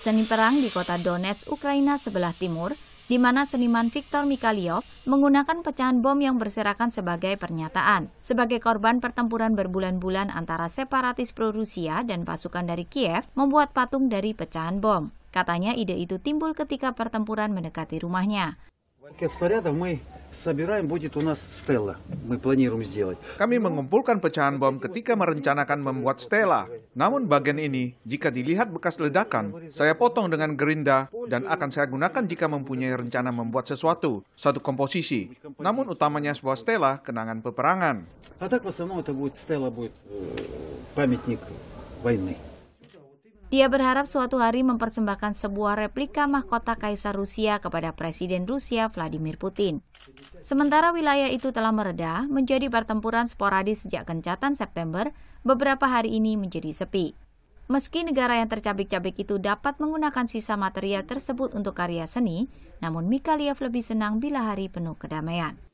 Seni perang di kota Donetsk, Ukraina sebelah timur, di mana seniman Viktor Mikhailov menggunakan pecahan bom yang berserakan sebagai pernyataan. Sebagai korban pertempuran berbulan-bulan antara separatis pro-Rusia dan pasukan dari Kiev membuat patung dari pecahan bom. Katanya ide itu timbul ketika pertempuran mendekati rumahnya собираем, будет у нас стела. Мы планируем сделать. Kami mengumpulkan pecahan bom ketika merencanakan membuat stela. Namun bagian ini, jika dilihat bekas ledakan, saya potong dengan gerinda dan akan saya gunakan jika mempunyai rencana membuat sesuatu, satu komposisi. Namun utamanya sebuah stela kenangan peperangan. А так в основном это будет стела, будет э, памятник войны. Dia berharap suatu hari mempersembahkan sebuah replika mahkota Kaisar Rusia kepada Presiden Rusia Vladimir Putin. Sementara wilayah itu telah mereda, menjadi pertempuran sporadis sejak gencatan September, beberapa hari ini menjadi sepi. Meski negara yang tercabik-cabik itu dapat menggunakan sisa material tersebut untuk karya seni, namun Mikhailov lebih senang bila hari penuh kedamaian.